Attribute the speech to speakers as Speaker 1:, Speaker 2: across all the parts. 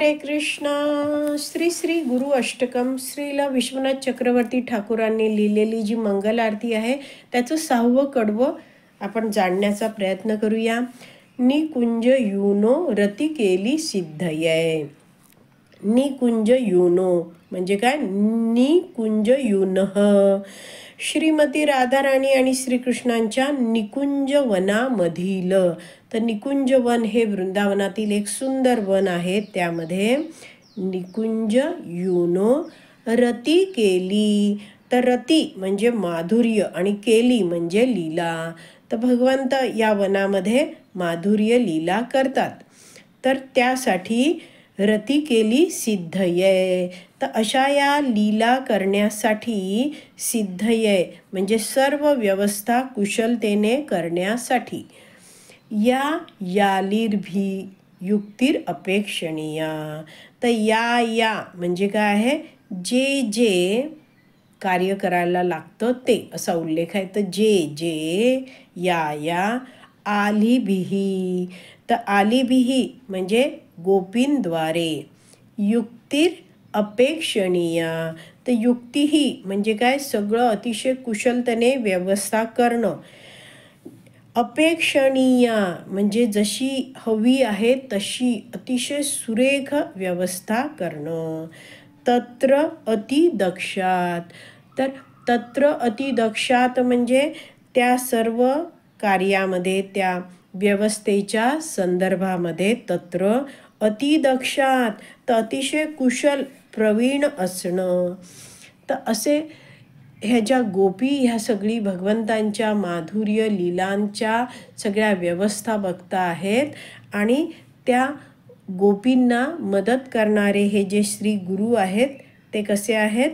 Speaker 1: हरे कृष्ण श्री श्री गुरु अष्टकम श्रीला विश्वनाथ चक्रवर्ती ठाकूरांनी लिहिलेली जी मंगल आरती आहे त्याचं सहावं कडवं आपण जाणण्याचा प्रयत्न करूया निकुंज युनो रती केली सिद्धय निकुंज युनो म्हणजे काय निकुंज युनह श्रीमती राधाराणी आणि श्रीकृष्णांच्या निकुंज वनामधील तर निकुंज वन हे वृंदावनातील एक सुंदर वन आहे त्यामध्ये निकुंज युनो रती केली तर रती म्हणजे माधुर्य आणि केली म्हणजे लीला तर भगवंत या वनामध्ये माधुर्य लीला करतात तर त्यासाठी रती केली सिद्धये तर अशा या लीला करण्यासाठी सिद्धये म्हणजे सर्व व्यवस्था कुशलतेने करण्यासाठी या यालिर्भी युक्तीर अपेक्षणीय तर या या म्हणजे काय आहे जे जे कार्य करायला लागतं ते असा उल्लेख आहे तर जे जे या या आलीबिही तर आलीबिही म्हणजे गोपींद्वारे युक्तीर अपेक्षणीया तर युक्ती ही म्हणजे काय सगळं अतिशय कुशलतेने व्यवस्था करणं अपेक्षणीया म्हणजे जशी हवी आहे तशी अतिशय सुरेख व्यवस्था करणं तत्र अतिदक्षात तर तत्र अतिदक्षात म्हणजे त्या सर्व कार्यामध्ये त्या व्यवस्थेच्या संदर्भामध्ये तत्र अतिदक्षात तर अतिशय कुशल प्रवीण असणं तर असे ह्या ज्या गोपी ह्या सगळी भगवंतांच्या माधुर्य लिलांच्या सगळ्या व्यवस्था बघता आहेत आणि त्या गोपींना मदत करणारे हे जे श्री गुरु आहेत ते कसे आहेत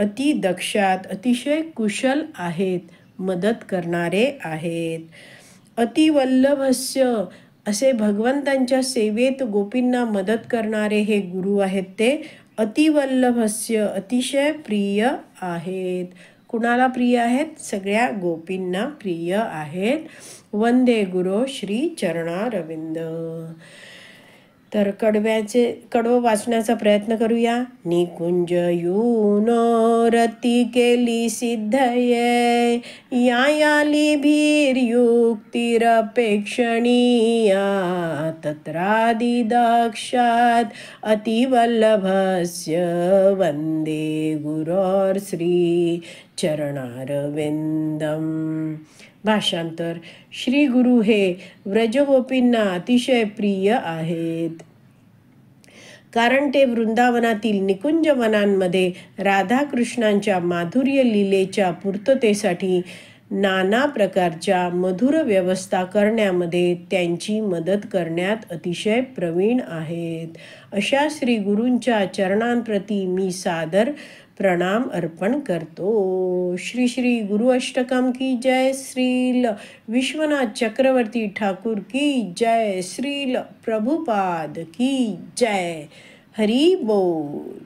Speaker 1: अतिदक्षात अतिशय कुशल आहेत मदत करणारे आहेत अतिवल्लभस्य असे भगवंतांच्या सेवेत गोपींना मदत करणारे हे गुरु आहेत ते अतिवल्लभस्य अतिशय प्रिय आहेत कुणाला प्रिय आहेत सगळ्या गोपींना प्रिय आहेत वंदे गुरु श्री चरणा रविंद तर कडव्याचे कडवं वाचण्याचा प्रयत्न करूया निकुंज येऊन रती केली सिद्धये यायाली भीर युक्तिरपेक्षणीया तत्रादी दक्षात अतिवल्लभस्य वंदे श्री चरणारविंदम भाषांतर श्री गुरु हे व्रजगोपींना अतिशय प्रिय आहेत कारण ते वृंदावनातील निकुंज वनांमध्ये राधाकृष्णांच्या माधुर्य लिलेच्या पूर्ततेसाठी नाना प्रकारच्या मधुर व्यवस्था करण्यामध्ये त्यांची मदत करण्यात अतिशय प्रवीण आहेत अशा श्री गुरूंच्या चरणांप्रती मी सादर प्रणाम अर्पण कर दो श्री श्री गुरु अष्टकम की जय श्रील विश्वनाथ चक्रवर्ती ठाकुर की जय श्रील प्रभुपाद की जय हरी बोल